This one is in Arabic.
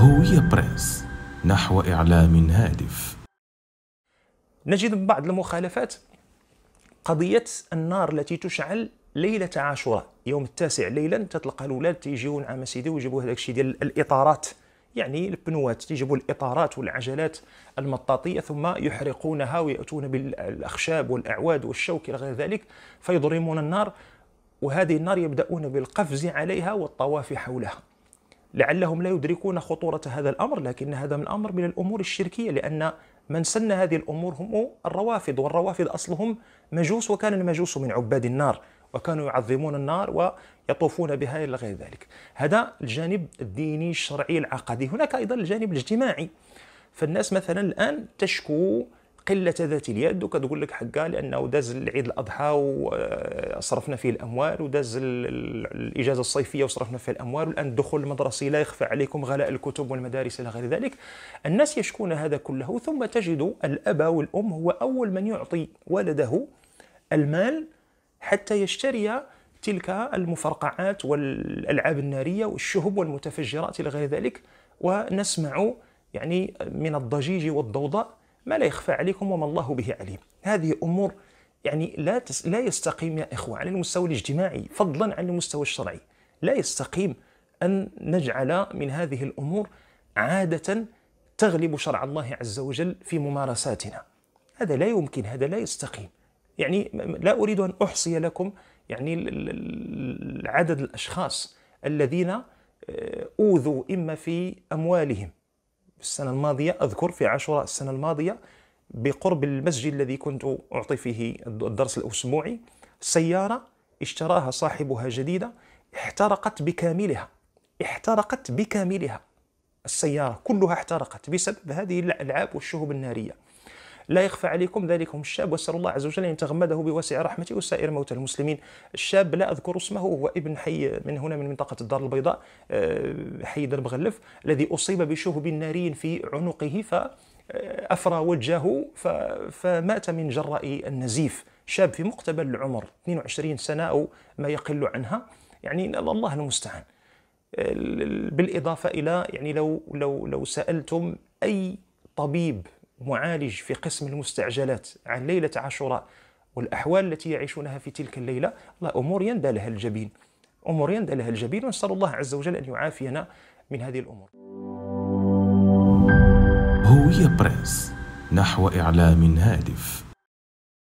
هوية بريس نحو إعلام هادف نجد من بعض المخالفات قضية النار التي تشعل ليلة عاشوراء يوم التاسع ليلا تطلق الأولاد تيجيو عام سيدي ويجيبوا هذاك الشيء ديال الإطارات يعني البنوات تيجيبوا الإطارات والعجلات المطاطية ثم يحرقونها ويأتون بالأخشاب والأعواد والشوك إلى غير ذلك فيضرمون النار وهذه النار يبدأون بالقفز عليها والطواف حولها لعلهم لا يدركون خطورة هذا الأمر لكن هذا من أمر من الأمور الشركية لأن من سن هذه الأمور هم الروافض والروافض أصلهم مجوس وكان المجوس من عباد النار وكانوا يعظمون النار ويطوفون بها إلى غير ذلك هذا الجانب الديني الشرعي العقدي هناك أيضا الجانب الاجتماعي فالناس مثلا الآن تشكو قله ذات اليد وكتقول لك حقا لانه داز عيد الاضحى وصرفنا فيه الاموال وداز الاجازه الصيفيه وصرفنا فيها الاموال والان الدخول المدرسي لا يخفى عليكم غلاء الكتب والمدارس الى غير ذلك الناس يشكون هذا كله ثم تجد الاب والام هو اول من يعطي ولده المال حتى يشتري تلك المفرقعات والالعاب الناريه والشهب والمتفجرات الى غير ذلك ونسمع يعني من الضجيج والضوضاء ما لا يخفى عليكم وما الله به عليم هذه أمور يعني لا تس لا يستقيم يا إخوة على المستوى الاجتماعي فضلا عن المستوى الشرعي لا يستقيم أن نجعل من هذه الأمور عادة تغلب شرع الله عز وجل في ممارساتنا هذا لا يمكن هذا لا يستقيم يعني لا أريد أن أحصي لكم يعني عدد الأشخاص الذين آه، أوذوا إما في أموالهم السنة الماضية أذكر في عاشوراء السنة الماضية بقرب المسجد الذي كنت أعطي فيه الدرس الأسبوعي سيارة اشتراها صاحبها جديدة احترقت بكاملها احترقت بكاملها السيارة كلها احترقت بسبب هذه الألعاب والشهب النارية لا يخفى عليكم ذلكم الشاب واسال الله عز وجل ان يتغمده بواسع رحمته وسائر موتى المسلمين الشاب لا اذكر اسمه هو ابن حي من هنا من منطقه الدار البيضاء آه، حي درب غلف الذي اصيب بشهب ناري في عنقه ف آه، أفرى وجهه فمات من جراء النزيف شاب في مقتبل العمر 22 سنة أو ما يقل عنها يعني الله المستعان بالإضافة إلى يعني لو لو لو سألتم أي طبيب معالج في قسم المستعجلات عن ليلة عاشوراء والأحوال التي يعيشونها في تلك الليلة لا أمور يندى لها الجبين أمور يندى لها الجبين ونسأل الله عز وجل أن يعافينا من هذه الأمور هوية بريس نحو إعلام هادف